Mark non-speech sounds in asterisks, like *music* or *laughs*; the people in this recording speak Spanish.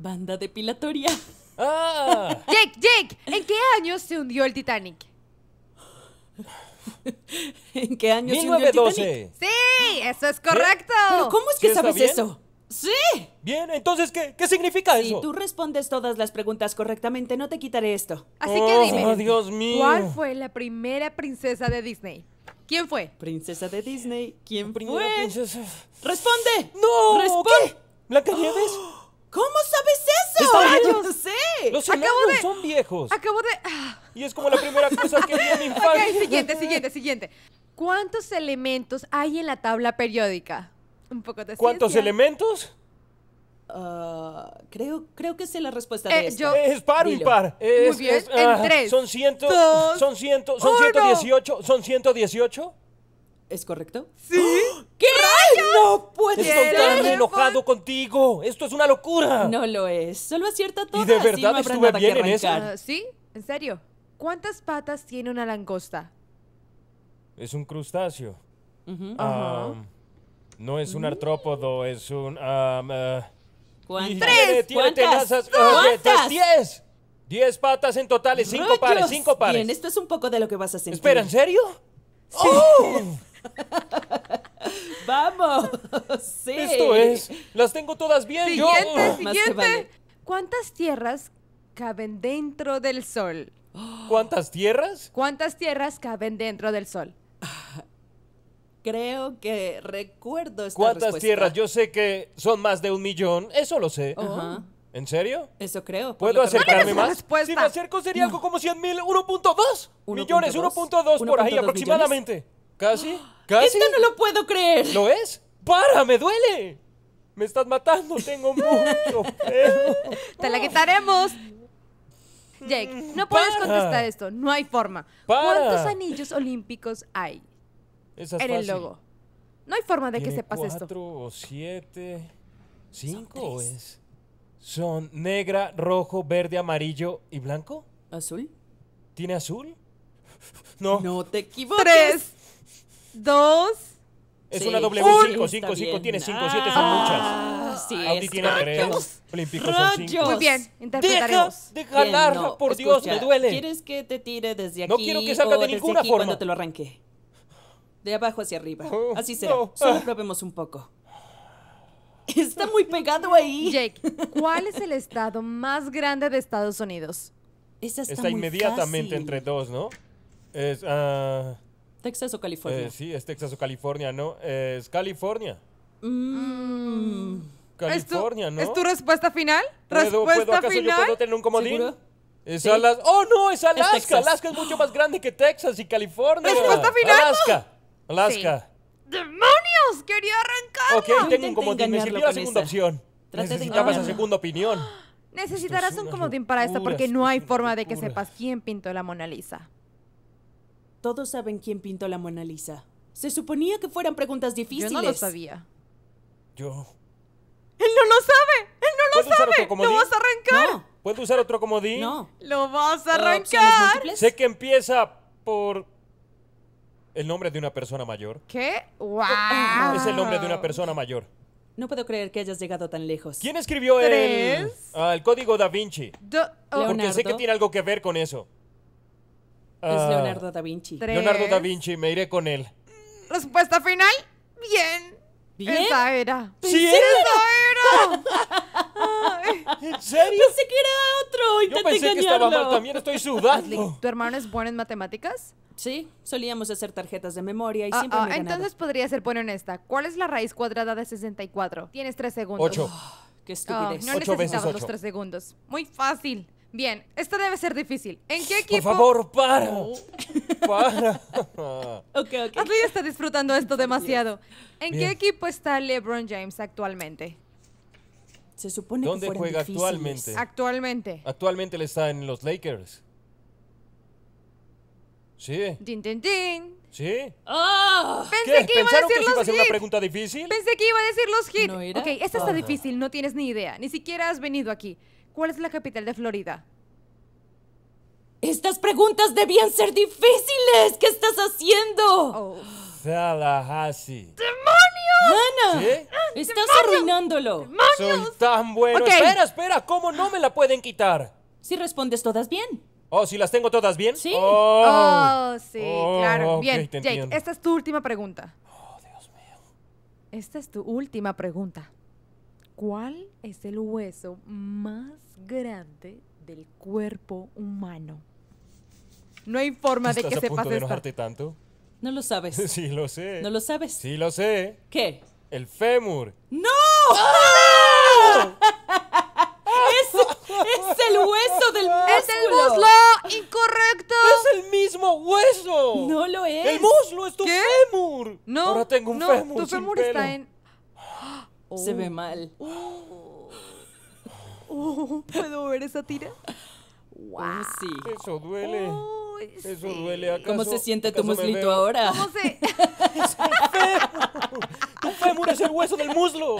Banda depilatoria. ¡Ah! *laughs* Jake, Jake, ¿en qué año se hundió el Titanic? *laughs* ¿En qué año se hundió el Titanic? Sí, eso es correcto. cómo es que sabes eso? Sí. Bien, entonces, ¿qué, significa eso? Si tú respondes todas las preguntas correctamente, no te quitaré esto. Así que oh, dime. Oh, Dios mío. ¿Cuál fue la primera princesa de Disney? ¿Quién fue? Princesa de Disney. ¿Quién fue? ¡Responde! ¡No! ¡Responde! ¡Oh! *gasps* *gasps* *gasps* ¿Cómo sabes eso? yo no sé. Los de... son viejos. Acabo de. Ah. Y es como la primera cosa que vi en mi *laughs* infancia. Ok, siguiente, siguiente, siguiente. ¿Cuántos elementos hay en la tabla periódica? Un poco de ¿Cuántos elementos? Ah, creo, creo que sé la respuesta eh, de esta. es par o impar. Es, Muy bien. Es, en tres, son ciento, son ciento, son ciento 118, son 118. ¿Es correcto? ¿Sí? *gasps* ¿Qué? ¡No puede ser! enojado contigo. Esto es una locura. No lo es. Solo acierto todo. Y de verdad estuve bien en eso. Ah, sí, en serio. ¿Cuántas patas tiene una langosta? Es un crustáceo. Ah, no es un artrópodo, es un... Ah, ¿Cuántas? ¡Tres! Tiene, tenazas. ¿Cuántas? ¡Diez! Diez patas en total, cinco pares, cinco pares. Bien, esto es un poco de lo que vas a sentir. Espera, ¿en serio? Sí. ¡Oh! *laughs* Vamos. *laughs* Sí. Esto es. Las tengo todas bien. Siguiente, yo. siguiente. ¿Cuántas tierras caben dentro del sol? ¿Cuántas tierras? ¿Cuántas tierras caben dentro del sol? Creo que recuerdo esta ¿Cuántas tierras? Yo sé que son más de un millón. Eso lo sé. Oh. ¿En serio? Eso creo. ¿Puedo acercarme más? Si me acerco sería algo como 100 mil, 1.2 millones, 1.2 por ahí aproximadamente. ¿Casi? Esto no lo puedo creer. ¿Lo es? ¡Para! ¡Me duele! ¡Me estás matando! ¡Tengo mucho *laughs* ¡Te la quitaremos! Jake, no puedes contestar esto. No hay forma. ¿Cuántos anillos olímpicos hay en el logo? No hay forma de que se sepas esto. Cuatro o siete. Cinco Son es. Son negra, rojo, verde, amarillo y blanco. ¿Azul? ¿Tiene azul? *laughs* No. No te equivoques. Tres. ¿Dos? Es una w cinco tiene 5, 7, ah, son muchas. Ah, sí, es tiene 3. son Muy bien, interpretaremos. Deja, de por Dios, me duele. ¿Quieres que te tire desde aquí? No quiero que salga de ninguna forma. cuando te lo arranqué? De abajo hacia arriba. Oh, Así será. Solo probemos un poco. Está muy pegado ahí. Jake, ¿cuál es el estado más grande de Estados Unidos? está, inmediatamente entre dos, ¿no? Es. Uh... Texas o California. Eh, sí, es Texas o California, ¿no? Es California. Mm. California, ¿no? ¿Es tu respuesta final? ¿Respuesta final? puedo tener un comodín? Es Alaska. ¡Oh, no! ¡Es Alaska! Alaska es mucho más grande que Texas y California. ¿Respuesta final? Alaska. Alaska. ¡Demonios! ¡Quería arrancar! Ok, tengo un comodín. Me sirvió la segunda opción. Necesitaba esa segunda opinión. Necesitarás un comodín para esta porque no hay forma de que sepas quién pintó la Mona Lisa. Todos saben quién pintó la Mona Lisa. Se suponía que fueran preguntas difíciles. Yo no lo sabía. Yo. ¡Él no lo sabe! ¡Él no lo sabe! ¡Lo vas a arrancar! No. ¿Puedo usar otro comodín? No. ¡Lo vas a arrancar! Sé que empieza por. El nombre de una persona mayor. ¿Qué? ¡Wow! Es el nombre de una persona mayor. No puedo creer que hayas llegado tan lejos. ¿Quién escribió el, ah, el código da Vinci? Oh. Porque sé que tiene algo que ver con eso. Es ah, Leonardo da Vinci. Leonardo da Vinci, me iré con él. Respuesta final, bien. ¿Bien? Esa era. ¿Sí era? Esa era. *laughs* ¿En serio? Pensé que era otro. Intenté Yo pensé que estaba mal también, estoy sudando. ¿Tu hermano es bueno en matemáticas? Sí, solíamos hacer tarjetas de memoria y ah, siempre ah, Entonces podría ser bueno en esta. ¿Cuál es la raíz cuadrada de 64? Tienes tres segundos. Ocho. Ah, qué estupidez. Oh, no ocho veces los tres segundos. Muy fácil. Bien, esto debe ser difícil. ¿En qué equipo? Por favor, para. Oh. Para. *laughs* okay, okay. Adley está disfrutando esto demasiado. ¿En qué equipo está LeBron James actualmente? Se supone que ¿Dónde juega actualmente? Actualmente. Actualmente le está en los Lakers. Sí. Din, din, din. Sí. Oh, Pensé que iba a decir los iba una pregunta difícil? Pensé que iba a decir los hits. ¿No ok, esta está ah. difícil, no tienes ni idea. Ni siquiera has venido aquí. ¿Cuál es la capital de Florida? Estas preguntas debían ser difíciles. ¿Qué estás haciendo? Oh. ¡Demonios! Ana, ¿Qué? estás arruinándolo. ¡Demonios! tan bueno. Espera, espera, ¿cómo no me la pueden quitar? Si respondes todas bien. Oh, si las tengo todas bien. Sí. Oh, oh sí, oh, claro. bien, Jake, esta es tu última pregunta. Oh, Dios mío. Esta es tu última pregunta. ¿Cuál es el hueso más grande del cuerpo humano? No hay forma de que sepas. ¿Estás punto de enojarte tanto? No lo sabes. *laughs* sí lo sé. ¿No lo sabes? Sí lo sé. ¿Qué? El fémur. ¡No! es, el hueso del músculo. ¡Es el muslo! ¡Incorrecto! ¡Es el mismo hueso! ¡No lo es! ¡El muslo es tu fémur! No, Ahora tengo un no, fémur Tu fémur está en se ve oh. mal. Oh. Oh. ¿Puedo ver esa tira? ¡Wow! Sí. Eso duele. Eso duele. ¿Cómo se siente tu muslito ahora? ¿Cómo se...? ¡Tu *laughs* fémur es el hueso del muslo!